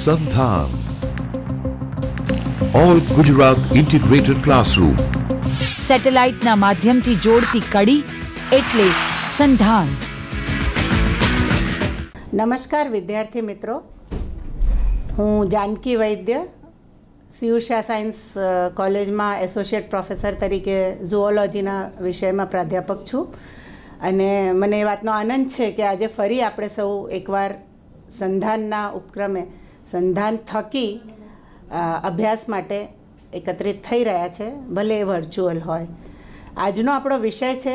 સંધાન all Gujarat integrated classroom સેટેલાઇટના માધ્યમથી જોડતી કડી એટલે સંધાન નમસ્કાર વિદ્યાર્થી મિત્રો હું જાનકી વૈદ્ય સિયુષા સાયન્સ કોલેજમાં એસોસિએટ પ્રોફેસર તરીકે ઝુઓલોજીના વિષયમાં પ્રાધ્યાપક છું અને મને એ વાતનો આનંદ છે કે આજે ફરી આપણે સૌ એકવાર સંધાનના ઉપક્રમે સંધાન થકી અભ્યાસ માટે એકત્રિત થઈ રહ્યા છે ભલે એ વર્ચ્યુઅલ હોય આજનો આપણો વિષય છે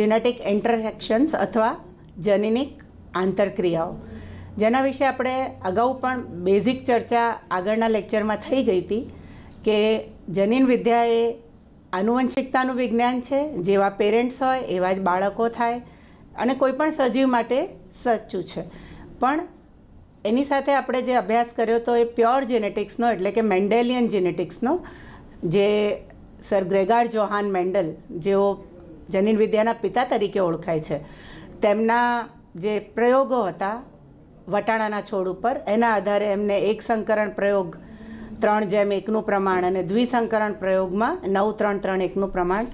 જેનેટિક ઇન્ટરેક્શન્સ અથવા જનનિક આંતરક્રિયાઓ જેના વિશે આપણે અગાઉ પણ બેઝિક ચર્ચા આગળના લેક્ચરમાં થઈ ગઈ હતી કે જનીન વિદ્યા એ આનુવંશિકતાનું વિજ્ઞાન છે જેવા પેરેન્ટ્સ હોય એવા જ બાળકો થાય અને કોઈપણ સજીવ માટે સાચું છે પણ એની સાથે આપણે જે અભ્યાસ કર્યો તો એ પ્યોર જેનેટિક્સનો એટલે કે મેન્ડેલિયન જેનેટિક્સનો જે સર ગ્રેગાર જોહાન મેન્ડલ જેઓ જનીન વિદ્યાના પિતા તરીકે ઓળખાય છે તેમના જે પ્રયોગો હતા વટાણાના છોડ ઉપર એના આધારે એમને એક સંકરણ પ્રયોગ ત્રણ જેમ એકનું પ્રમાણ અને દ્વિસંકરણ પ્રયોગમાં નવ ત્રણ ત્રણ એકનું પ્રમાણ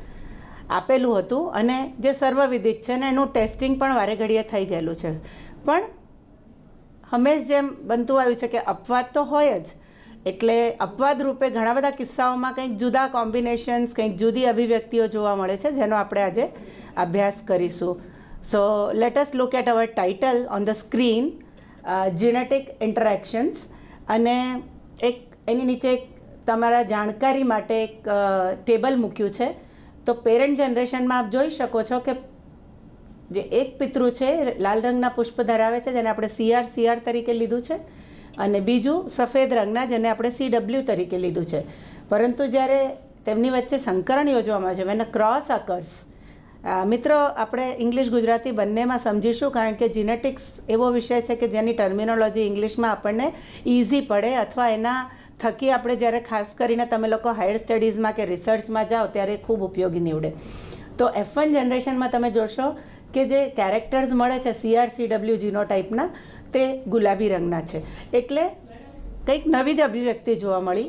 આપેલું હતું અને જે સર્વવિદિત છે ને એનું ટેસ્ટિંગ પણ વારે ઘડીએ થઈ ગયેલું છે પણ હંમેશ જેમ બનતું આવ્યું છે કે અપવાદ તો હોય જ એટલે અપવાદ રૂપે ઘણા બધા કિસ્સાઓમાં કંઈક જુદા કોમ્બિનેશન્સ કંઈક જુદી અભિવ્યક્તિઓ જોવા મળે છે જેનો આપણે આજે અભ્યાસ કરીશું so let's look at our title on the screen genetic interactions અને એક એની નીચે એક તમારા જાણકારી માટે એક ટેબલ મૂક્યું છે તો પેરેન્ટ જનરેશનમાં આપ જોઈ શકો છો કે જે એક પિતૃ છે લાલ રંગના પુષ્પ ધરાવે છે જેને આપણે સીઆર સીઆર તરીકે લીધું છે અને બીજું સફેદ રંગના જેને આપણે સી ડબલ્યુ તરીકે લીધું છે પરંતુ જ્યારે તેમની વચ્ચે સંકરણ યોજવામાં આવે છે એને ક્રોસ અકર્સ મિત્રો આપણે ઇંગ્લિશ ગુજરાતી બંનેમાં સમજીશું કારણ કે જીનેટિક્સ એવો વિષય છે કે જેની ટર્મિનોલોજી ઇંગ્લિશમાં આપણને ઇઝી પડે અથવા એના થકી આપણે જ્યારે ખાસ કરીને તમે લોકો હાયર સ્ટડીઝમાં કે રિસર્ચમાં જાઓ ત્યારે ખૂબ ઉપયોગી નીવડે તો એફ વન જનરેશનમાં તમે જોશો કે જે કેરેક્ટર્સ મળે છે સીઆરસીડબલ્યુ ટાઈપના તે ગુલાબી રંગના છે એટલે કંઈક નવી જ અભિવ્યક્તિ જોવા મળી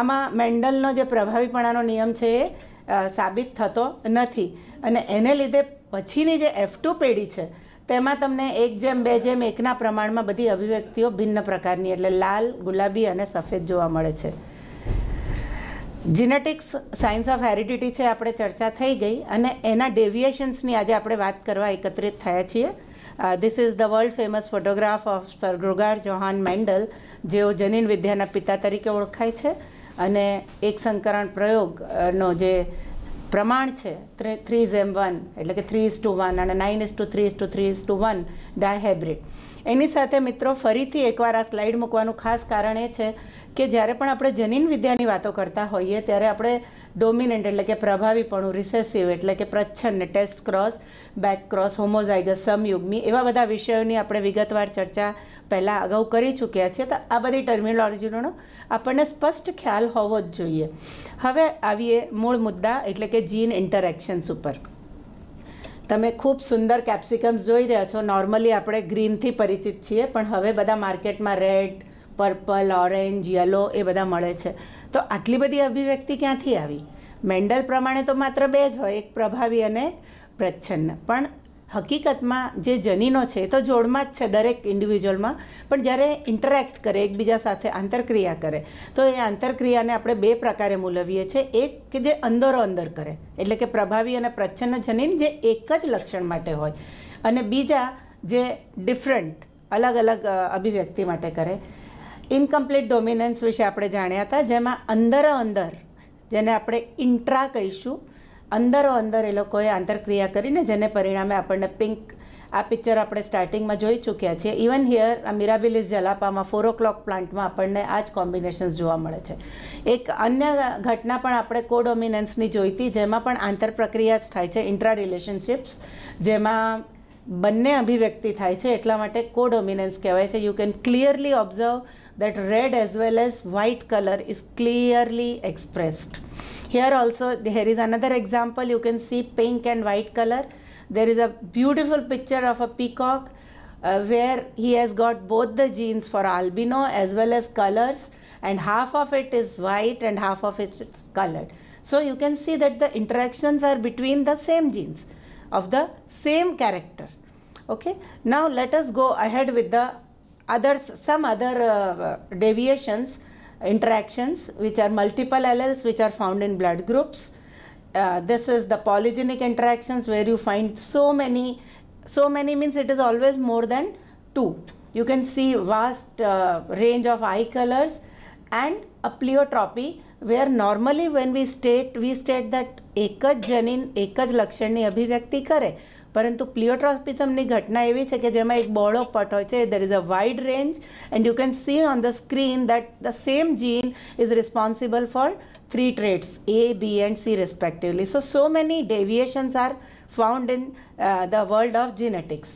આમાં મેન્ડલનો જે પ્રભાવીપણાનો નિયમ છે એ સાબિત થતો નથી અને એને લીધે પછીની જે એફ ટુ પેઢી છે તેમાં તમને એક જેમ બે જેમ એકના પ્રમાણમાં બધી અભિવ્યક્તિઓ ભિન્ન પ્રકારની એટલે લાલ ગુલાબી અને સફેદ જોવા મળે છે જીનેટિક્સ સાયન્સ ઓફ હેરિડિટી છે આપણે ચર્ચા થઈ ગઈ અને એના ડેવિએશન્સની આજે આપણે વાત કરવા એકત્રિત થયા છીએ this is the world famous photograph of sir સરગૃગાર જોહાન મેન્ડલ જેઓ જનીન વિદ્યાના પિતા તરીકે ઓળખાય છે અને એક સંકરણ પ્રયોગનો જે પ્રમાણ છે થ્રી ઇઝ એમ વન એટલે કે થ્રી ઇઝ ટુ વન અને nine is to three is to three is to one dihybrid એની સાથે મિત્રો ફરીથી એકવાર આ સ્લાઇડ મૂકવાનું ખાસ કારણ એ છે કે જ્યારે પણ આપણે જનીન વિદ્યાની વાતો કરતા હોઈએ ત્યારે આપણે ડોમિનન્ટ એટલે કે પ્રભાવીપણું રિસેસિવ એટલે કે પ્રચ્છન્ન test cross back cross homozygous સમયુગ્મી એવા બધા વિષયોની આપણે વિગતવાર ચર્ચા પહેલાં અગાઉ કરી ચૂક્યા છીએ તો આ બધી ટર્મિનોલોજીનો આપણને સ્પષ્ટ ખ્યાલ હોવો જ જોઈએ હવે આવીએ મૂળ મુદ્દા એટલે કે જીન ઇન્ટરેક્શન્સ ઉપર તમે ખૂબ સુંદર કેપ્સિકમ્સ જોઈ રહ્યા છો નોર્મલી આપણે ગ્રીનથી પરિચિત છીએ પણ હવે બધા માર્કેટમાં રેડ પર્પલ ઓરેન્જ યલો એ બધા મળે છે તો આટલી બધી અભિવ્યક્તિ ક્યાંથી આવી મેન્ડલ પ્રમાણે તો માત્ર બે જ હોય એક પ્રભાવી અને પ્રચ્છન્ન પણ હકીકતમાં જે જનીનો છે એ તો જોડમાં જ છે દરેક ઇન્ડિવિજ્યુઅલમાં પણ જ્યારે ઇન્ટરેક્ટ કરે એકબીજા સાથે આંતરક્રિયા કરે તો એ આંતરક્રિયાને આપણે બે પ્રકારે મૂલવીએ છીએ એક કે જે અંદરો અંદર કરે એટલે કે પ્રભાવી અને પ્રચ્છન્ન જનીન જે એક જ લક્ષણ માટે હોય અને બીજા જે ડિફરન્ટ અલગ અલગ અભિવ્યક્તિ માટે કરે ઇનકમ્પ્લીટ ડોમિનન્સ વિશે આપણે જાણ્યા હતા જેમાં અંદર અંદર જેને આપણે ઇન્ટ્રા કહીશું અંદરો અંદર એ લોકોએ આંતરક્રિયા કરીને જેને પરિણામે આપણને પિંક આ પિક્ચર આપણે સ્ટાર્ટિંગમાં જોઈ ચૂક્યા છીએ ઇવન હિયર આ મિરાબિલિસ જલાપામાં ફોર ઓ ક્લોક પ્લાન્ટમાં આપણને આ જ કોમ્બિનેશન્સ જોવા મળે છે એક અન્ય ઘટના પણ આપણે કોડોમિનન્સની જોઈતી જેમાં પણ આંતર પ્રક્રિયા જ થાય છે ઇન્ટ્રા રિલેશનશિપ્સ જેમાં બંને અભિવ્યક્તિ થાય છે એટલા માટે કોડોમિનન્સ કહેવાય છે you can clearly observe that red as well as white color is clearly expressed. Here also there is another example you can see pink and white color. There is a beautiful picture of a peacock uh, where he has got both the genes for albino as well as colors and half of it is white and half of it is colored. So you can see that the interactions are between the same genes of the same character. Okay. Now let us go ahead with the others some other uh, deviations interactions which are multiple alleles which are found in blood groups uh, this is the polygenic interactions where you find so many so many means it is always more than two you can see vast uh, range of eye colors and a pleiotropy where normally when we state we state that એક જ જનીન એક જ લક્ષણની અભિવ્યક્તિ કરે પરંતુ પ્લિયોટ્રોપિઝમની ઘટના એવી છે કે જેમાં એક is પટ હોય છે there is a wide range and you can see on the screen that the same gene is responsible for three traits A, B, and C respectively. So, so many deviations are found in uh, the world of genetics.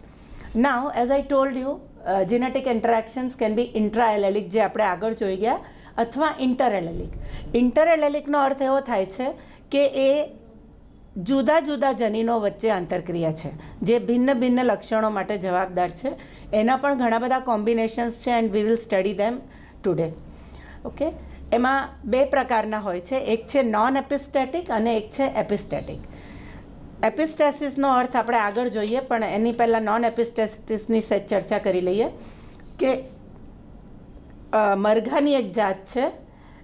Now, as I told you, uh, genetic interactions can be intraallelic, જે આપણે આગળ જોઈ ગયા અથવા ઇન્ટરએલેલિક ઇન્ટરએલેલિકનો અર્થ એવો થાય છે કે એ જુદા જુદા જનીનો વચ્ચે આંતરક્રિયા છે જે ભિન્ન ભિન્ન લક્ષણો માટે જવાબદાર છે એના પણ ઘણા બધા કોમ્બિનેશન્સ છે and we will study them today okay એમાં બે પ્રકારના હોય છે એક છે નોન એપિસ્ટેટિક અને એક છે એપિસ્ટેટિક એપિસ્ટેસિસનો અર્થ આપણે આગળ જોઈએ પણ એની પહેલાં નોન એપિસ્ટેસિસની ચર્ચા કરી લઈએ કે મરઘાની એક જાત છે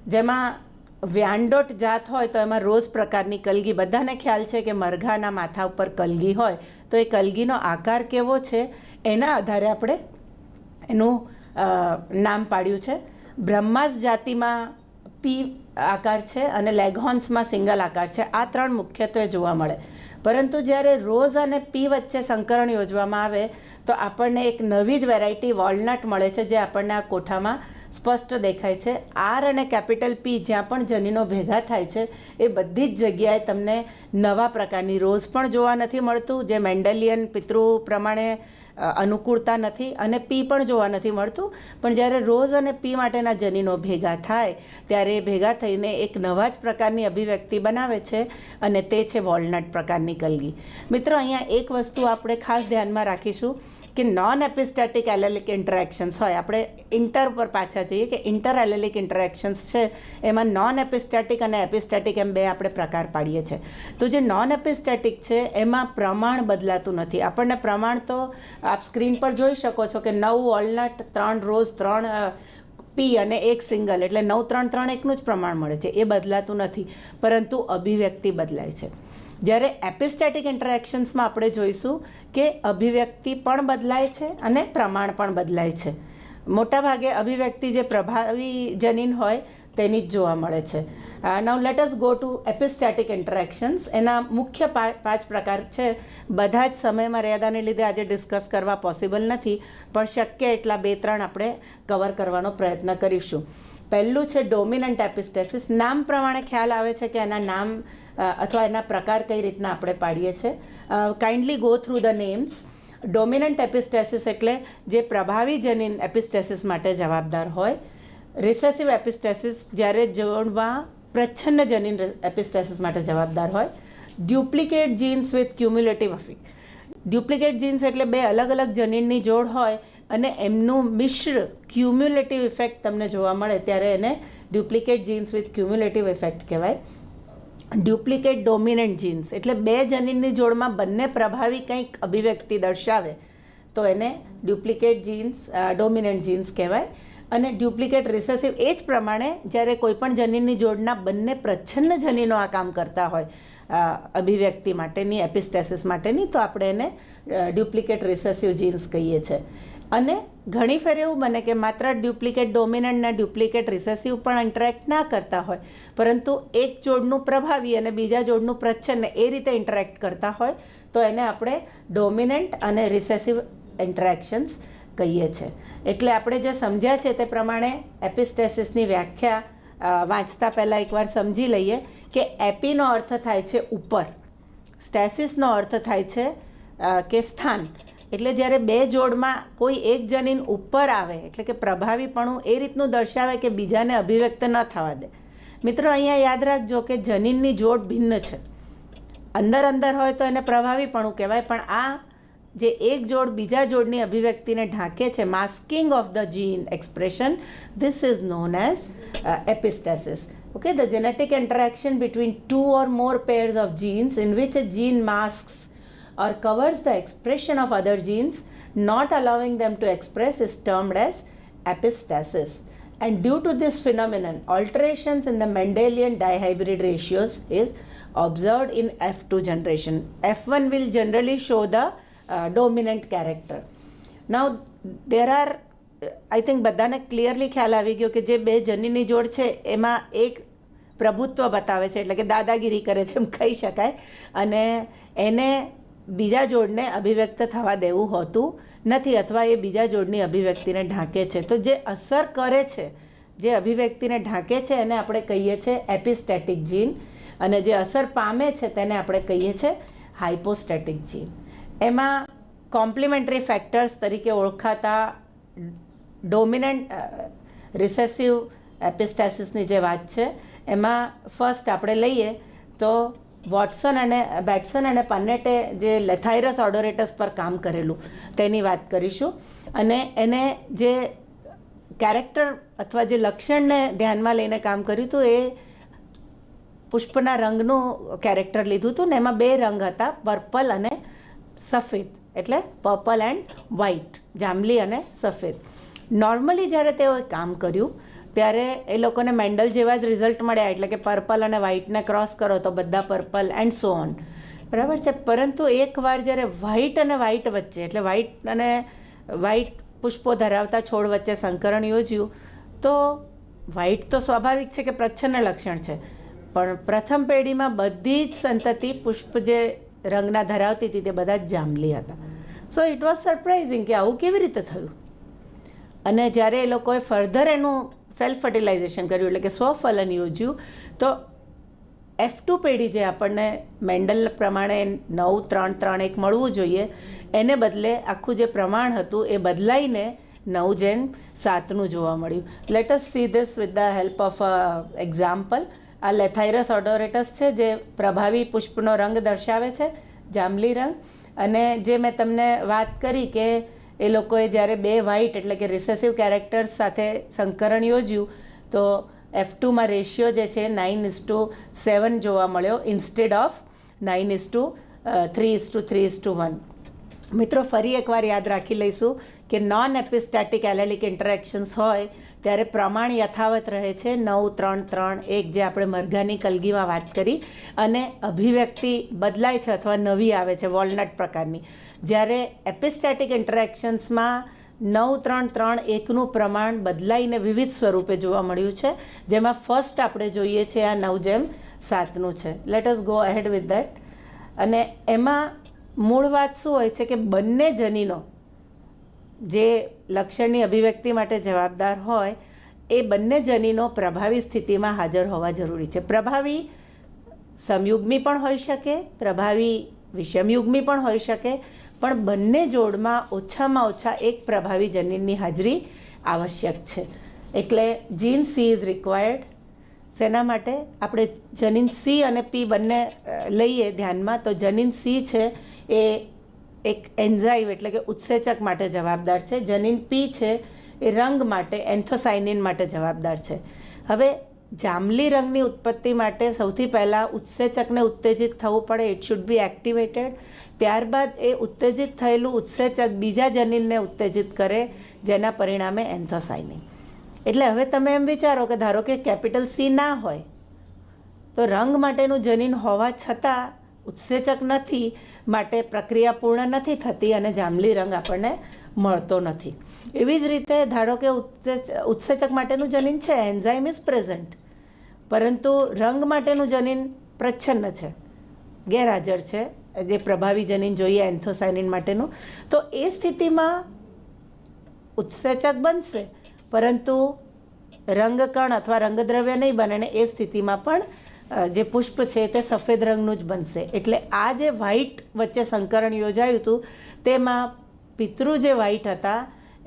જેમાં વ્યાંડોટ જાત હોય તો એમાં રોજ પ્રકારની કલગી બધાને ખ્યાલ છે કે મરઘાના માથા ઉપર કલગી હોય તો એ કલગીનો આકાર કેવો છે એના આધારે આપણે એનું નામ પાડ્યું છે બ્રહ્માસ જાતિમાં પી આકાર છે અને લેગહોન્સમાં સિંગલ આકાર છે આ ત્રણ મુખ્યત્વે જોવા મળે પરંતુ જ્યારે રોઝ અને પી વચ્ચે સંકરણ યોજવામાં આવે તો આપણને એક નવી જ વેરાયટી વોલનટ મળે છે જે આપણને આ કોઠામાં સ્પષ્ટ દેખાય છે આર અને કેપિટલ પી જ્યાં પણ જનીનો ભેગા થાય છે એ બધી જ જગ્યાએ તમને નવા પ્રકારની રોઝ પણ જોવા નથી મળતું જે મેન્ડેલિયન પિતૃ પ્રમાણે અનુકૂળતા નથી અને પી પણ જોવા નથી મળતું પણ જ્યારે રોઝ અને પી માટેના જનીનો ભેગા થાય ત્યારે એ ભેગા થઈને એક નવા જ પ્રકારની અભિવ્યક્તિ બનાવે છે અને તે છે વોલનટ પ્રકારની કલગી મિત્રો અહીંયા એક વસ્તુ આપણે ખાસ ધ્યાનમાં રાખીશું કે નોન એપિસ્ટેટિક એલેલિક ઇન્ટરેક્શન્સ હોય આપણે ઇન્ટર પર પાછા જઈએ કે ઇન્ટર એલેલિક ઇન્ટરેક્શન્સ છે એમાં નોન એપિસ્ટેટિક અને એપિસ્ટેટિક એમ બે આપણે પ્રકાર પાડીએ છીએ તો જે નોન એપિસ્ટેટિક છે એમાં પ્રમાણ બદલાતું નથી આપણને પ્રમાણ તો આપ સ્ક્રીન પર જોઈ શકો છો કે નવ વોલનટ ત્રણ રોઝ ત્રણ પી અને એક સિંગલ એટલે નવ ત્રણ ત્રણ એકનું જ પ્રમાણ મળે છે એ બદલાતું નથી પરંતુ અભિવ્યક્તિ બદલાય છે જ્યારે એપિસ્ટેટિક ઇન્ટરેક્શન્સમાં આપણે જોઈશું કે અભિવ્યક્તિ પણ બદલાય છે અને પ્રમાણ પણ બદલાય છે મોટાભાગે અભિવ્યક્તિ જે પ્રભાવી જનીન હોય તેની જ જોવા મળે છે now let us go to epistatic interactions એના મુખ્ય પાંચ પ્રકાર છે બધા જ સમય મર્યાદાને લીધે આજે ડિસ્કસ કરવા પોસિબલ નથી પણ શક્ય એટલા બે ત્રણ આપણે કવર કરવાનો પ્રયત્ન કરીશું પહેલું છે ડોમિનન્ટ એપિસ્ટેસિસ નામ પ્રમાણે ખ્યાલ આવે છે કે એના નામ અથવા એના પ્રકાર કઈ રીતના આપણે પાડીએ છીએ kindly go through the names dominant epistasis એટલે જે પ્રભાવી જનીન એપિસ્ટેસિસ માટે જવાબદાર હોય રિસેસિવ એપિસ્ટેસિસ જ્યારે જોડમાં પ્રચ્છન્ન જનીન એપિસ્ટેસિસ માટે જવાબદાર હોય duplicate genes with cumulative effect duplicate genes એટલે બે અલગ અલગ જનીનની જોડ હોય અને એમનું મિશ્ર ક્યુમ્યુલેટિવ ઇફેક્ટ તમને જોવા મળે ત્યારે એને duplicate genes with cumulative effect કહેવાય ડુપ્લિકેટ ડોમિનન્ટ જીન્સ એટલે બે જનીનની જોડમાં બંને પ્રભાવી કંઈક અભિવ્યક્તિ દર્શાવે તો એને ડુપ્લિકેટ જીન્સ ડોમિનન્ટ જીન્સ કહેવાય અને ડ્યુપ્લિકેટ રિસેસિવ એ જ પ્રમાણે જ્યારે કોઈપણ જનીનની જોડના બંને પ્રચ્છન્ન જનીનો આ કામ કરતા હોય અભિવ્યક્તિ માટેની એપિસ્ટેસિસ માટેની તો આપણે એને ડુપ્લિકેટ રિસેસિવ જીન્સ કહીએ છીએ અને ઘણી ફેર એવું બને કે માત્ર ડ્યુપ્લિકેટ ડોમિનન્ટના ડ્યુપ્લિકેટ રિસેસિવ પણ ઇન્ટરેક્ટ ના કરતા હોય પરંતુ એક જોડનું પ્રભાવી અને બીજા જોડનું પ્રચ્છન્ન એ રીતે ઇન્ટરેક્ટ કરતા હોય તો એને આપણે ડોમિનન્ટ અને રિસેસિવ ઇન્ટરેક્શન્સ કહીએ છીએ એટલે આપણે જે સમજ્યા છે તે પ્રમાણે એપિસ્ટેસિસની વ્યાખ્યા વાંચતા પહેલાં એકવાર સમજી લઈએ કે એપીનો અર્થ થાય છે ઉપર સ્ટેસિસનો અર્થ થાય છે કે સ્થાન એટલે જ્યારે બે જોડમાં કોઈ એક જનીન ઉપર આવે એટલે કે પ્રભાવીપણું એ રીતનું દર્શાવે કે બીજાને અભિવ્યક્ત ન થવા દે મિત્રો અહીંયા યાદ રાખજો કે જનીનની જોડ ભિન્ન છે અંદર અંદર હોય તો એને પ્રભાવીપણું કહેવાય પણ આ જે એક જોડ બીજા જોડની અભિવ્યક્તિને ઢાંકે છે masking of the gene expression this is known as epistasis okay the genetic interaction between two or more pairs of genes in which a gene masks or covers the expression of other genes, not allowing them to express is termed as epistasis. And due to this phenomenon, alterations in the Mendelian dihybrid ratios is observed in F2 generation. F1 will generally show the uh, dominant character. Now, there are uh, I think, badana clearly ખ્યાલ આવી ગયો કે જે બે janini જોડ ema ek એક પ્રભુત્વ બતાવે છે એટલે કે દાદાગીરી કરે છે એમ કહી શકાય અને એને બીજા જોડને અભિવ્યક્ત થવા દેવું હોતું નથી અથવા એ બીજા જોડની અભિવ્યક્તિને ઢાંકે છે તો જે અસર કરે છે જે અભિવ્યક્તિને ઢાંકે છે એને આપણે કહીએ છીએ એપિસ્ટેટિક જીન અને જે અસર પામે છે તેને આપણે કહીએ છીએ હાઇપોસ્ટેટિક જીન એમાં કોમ્પ્લિમેન્ટરી ફેક્ટર્સ તરીકે ઓળખાતા ડોમિનન્ટ રિસેસિવ એપિસ્ટેસિસની જે વાત છે એમાં ફર્સ્ટ આપણે લઈએ તો વોટસન અને બેટસન અને પન્નેટે જે લેથાઇરસ ઓડોરેટસ પર કામ કરેલું તેની વાત કરીશું અને એને જે કેરેક્ટર અથવા જે લક્ષણને ધ્યાનમાં લઈને કામ કર્યું હતું એ પુષ્પના રંગનું કેરેક્ટર લીધું હતું ને એમાં બે રંગ હતા પર્પલ અને સફેદ એટલે પર્પલ એન્ડ વ્હાઇટ જાંબલી અને સફેદ નોર્મલી જ્યારે તેઓએ કામ કર્યું ત્યારે એ લોકોને મેન્ડલ જેવા જ રિઝલ્ટ મળ્યા એટલે કે પર્પલ અને વ્હાઇટને ક્રોસ કરો તો બધા પર્પલ એન્ડ સો ઓન બરાબર છે પરંતુ એકવાર જ્યારે વ્હાઇટ અને વ્હાઇટ વચ્ચે એટલે વ્હાઇટ અને વ્હાઇટ પુષ્પો ધરાવતા છોડ વચ્ચે સંકરણ યોજ્યું તો વ્હાઇટ તો સ્વાભાવિક છે કે પ્રચ્છન્ન લક્ષણ છે પણ પ્રથમ પેઢીમાં બધી જ સંતતિ પુષ્પ જે રંગના ધરાવતી હતી તે બધા જ જાંબલી હતા સો ઇટ વોઝ સરપ્રાઇઝિંગ કે આવું કેવી રીતે થયું અને જ્યારે એ લોકોએ ફર્ધર એનું સેલ્ફ ફર્ટિલાઇઝેશન કર્યું એટલે કે સ્વફલન યોજ્યું તો એફ ટુ પેઢી જે આપણને મેન્ડલ પ્રમાણે નવ ત્રણ ત્રણ એક મળવું જોઈએ એને બદલે આખું જે પ્રમાણ હતું એ બદલાઈને નવ જેન સાતનું જોવા મળ્યું let us see this with the help of a example આ લેથાઇરસ ઓડોરેટસ છે જે પ્રભાવી પુષ્પનો રંગ દર્શાવે છે જાંબલી રંગ અને જે મેં તમને વાત કરી કે એ લોકોએ જ્યારે બે વ્હાઇટ એટલે કે રિસેસિવ કેરેક્ટર્સ સાથે સંકરણ યોજ્યું તો એફ ટુમાં રેશિયો જે છે નાઇન ઇસ ટુ સેવન જોવા મળ્યો instead of nine is two three is two three is two one મિત્રો ફરી એકવાર યાદ રાખી લઈશું કે નોન એપિસ્ટેટિક એલેલિક ઇન્ટરેક્શન્સ હોય ત્યારે પ્રમાણ યથાવત રહે છે નવ ત્રણ ત્રણ એક જે આપણે મરઘાની કલગીમાં વાત કરી અને અભિવ્યક્તિ બદલાય છે અથવા નવી આવે છે વોલનટ પ્રકારની જ્યારે એપિસ્ટેટિક ઇન્ટરેક્શન્સમાં નવ ત્રણ ત્રણ એકનું પ્રમાણ બદલાઈને વિવિધ સ્વરૂપે જોવા મળ્યું છે જેમાં ફર્સ્ટ આપણે જોઈએ છે આ નવ જેમ સાતનું છે let us go ahead with that અને એમાં મૂળ વાત શું હોય છે કે બંને જનીનો જે લક્ષણની અભિવ્યક્તિ માટે જવાબદાર હોય એ બંને જનીનો પ્રભાવી સ્થિતિમાં હાજર હોવા જરૂરી છે પ્રભાવી સમયુગ્મી પણ હોઈ શકે પ્રભાવી વિષમયુગ્મી પણ હોઈ શકે પણ બંને જોડમાં ઓછામાં ઓછા એક પ્રભાવી જનીનની હાજરી આવશ્યક છે એટલે જીન સી ઇઝ રિક્વાયર્ડ શેના માટે આપણે જનીન સી અને પી બંને લઈએ ધ્યાનમાં તો જનીન સી છે એ એક એન્ઝાઇમ એટલે કે ઉત્સેચક માટે જવાબદાર છે જનીન પી છે એ રંગ માટે એન્થોસાઇનિન માટે જવાબદાર છે હવે જાંબલી રંગની ઉત્પત્તિ માટે સૌથી પહેલાં ઉત્સેચકને ઉત્તેજિત થવું પડે ઇટ શુડ બી એક્ટિવેટેડ ત્યારબાદ એ ઉત્તેજિત થયેલું ઉત્સેચક બીજા જનીનને ઉત્તેજિત કરે જેના પરિણામે એન્થોસાઇનિન એટલે હવે તમે એમ વિચારો કે ધારો કે કેપિટલ સી ના હોય તો રંગ માટેનું જનીન હોવા છતાં ઉત્સેચક નથી માટે પ્રક્રિયા પૂર્ણ નથી થતી અને જાંબલી રંગ આપણને મળતો નથી એવી જ રીતે ધારો કે ઉત્સેચક માટેનું જનીન છે એન્ઝાઇમ ઇઝ પ્રેઝન્ટ પરંતુ રંગ માટેનું જનીન પ્રચ્છન્ન છે ગેરહાજર છે જે પ્રભાવી જનીન જોઈએ એન્થોસાયનિન માટેનું તો એ સ્થિતિમાં ઉત્સેચક બનશે પરંતુ રંગકણ અથવા રંગદ્રવ્ય નહીં બને ને એ સ્થિતિમાં પણ જે પુષ્પ છે તે સફેદ રંગનું જ બનશે એટલે આ જે વ્હાઈટ વચ્ચે સંકરણ યોજાયું હતું તેમાં પિતૃ જે વ્હાઈટ હતા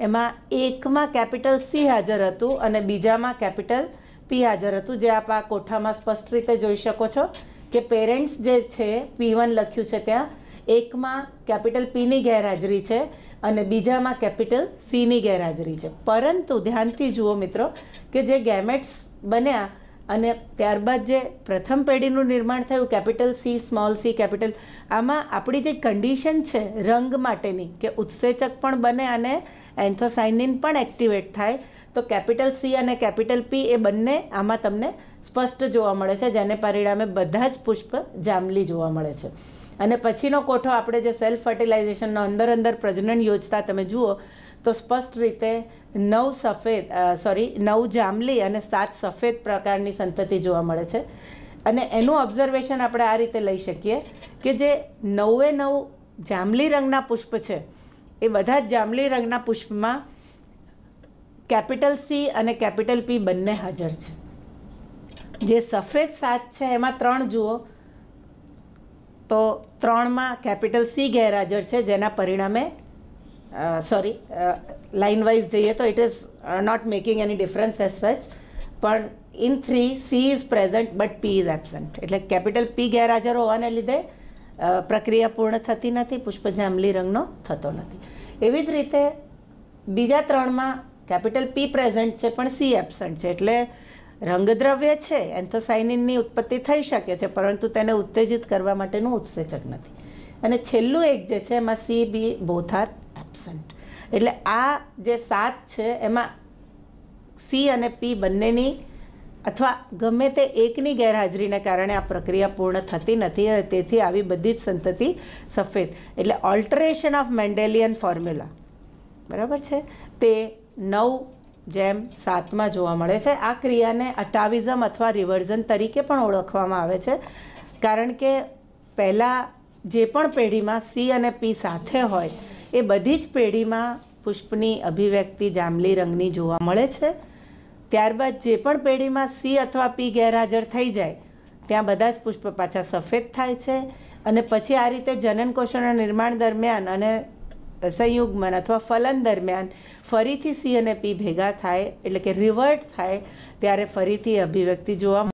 એમાં એકમાં કેપિટલ સી હાજર હતું અને બીજામાં કેપિટલ પી હાજર હતું જે આપ આ કોઠામાં સ્પષ્ટ રીતે જોઈ શકો છો કે પેરેન્ટ્સ જે છે પી વન લખ્યું છે ત્યાં એકમાં કેપિટલ પીની ગેરહાજરી છે અને બીજામાં કેપિટલ સીની ગેરહાજરી છે પરંતુ ધ્યાનથી જુઓ મિત્રો કે જે ગેમેટ્સ બન્યા અને ત્યારબાદ જે પ્રથમ પેઢીનું નિર્માણ થયું capital C small C capital આમાં આપણી જે કન્ડિશન છે રંગ માટેની કે ઉત્સેચક પણ બને અને એન્થોસાઇનિન પણ એક્ટિવેટ થાય તો કેપિટલ સી અને કેપિટલ પી એ બંને આમાં તમને સ્પષ્ટ જોવા મળે છે જેને પરિણામે બધા જ પુષ્પ જાંબલી જોવા મળે છે અને પછીનો કોઠો આપણે જે સેલ્ફ ફર્ટિલાઇઝેશનનો અંદર અંદર પ્રજનન યોજતા તમે જુઓ તો સ્પષ્ટ રીતે નવ સફેદ સોરી નવ જાંબલી અને સાત સફેદ પ્રકારની સંતતિ જોવા મળે છે અને એનું ઓબ્ઝર્વેશન આપણે આ રીતે લઈ શકીએ કે જે નવે નવ જાંબલી રંગના પુષ્પ છે એ બધા જ જાંબલી રંગના પુષ્પમાં કેપિટલ સી અને કેપિટલ પી બંને હાજર છે જે સફેદ સાત છે એમાં ત્રણ જુઓ તો ત્રણમાં કેપિટલ સી ગેરહાજર છે જેના પરિણામે સોરી લાઇન વાઇઝ જઈએ તો it is not making any difference as such પણ in three C is present but P is absent એટલે કેપિટલ પી ગેરહાજર હોવાને લીધે uh, પ્રક્રિયા પૂર્ણ થતી નથી પુષ્પ જાંબલી રંગનો થતો નથી એવી જ રીતે બીજા ત્રણમાં કેપિટલ પી પ્રેઝન્ટ છે પણ સી એબસન્ટ છે એટલે રંગદ્રવ્ય છે એન્થોસાઇનિનની ઉત્પત્તિ થઈ શકે છે પરંતુ તેને ઉત્તેજિત કરવા માટેનું ઉત્સેચક નથી અને છેલ્લું એક જે છે એમાં સી બી બોથાર એબ્સન્ટ એટલે આ જે સાત છે એમાં સી અને પી બંનેની અથવા ગમે તે એકની ગેરહાજરીને કારણે આ પ્રક્રિયા પૂર્ણ થતી નથી અને તેથી આવી બધી જ સંતતિ સફેદ એટલે ઓલ્ટરેશન ઓફ મેન્ડેલિયન ફોર્મ્યુલા બરાબર છે તે નવ જેમ સાતમાં જોવા મળે છે આ ક્રિયાને અટાવિઝમ અથવા રિવર્ઝન તરીકે પણ ઓળખવામાં આવે છે કારણ કે પહેલાં જે પણ પેઢીમાં સી અને પી સાથે હોય એ બધી જ પેઢીમાં પુષ્પની અભિવ્યક્તિ જાંબલી રંગની જોવા મળે છે ત્યારબાદ જે પણ પેઢીમાં સી અથવા પી ગેરહાજર થઈ જાય ત્યાં બધા જ પુષ્પ પાછા સફેદ થાય છે અને પછી આ રીતે જનન કોષોના નિર્માણ દરમિયાન અને સંયુગ્મન અથવા ફલન દરમિયાન ફરીથી સી અને પી ભેગા થાય એટલે કે રિવર્ટ થાય ત્યારે ફરીથી અભિવ્યક્તિ જોવા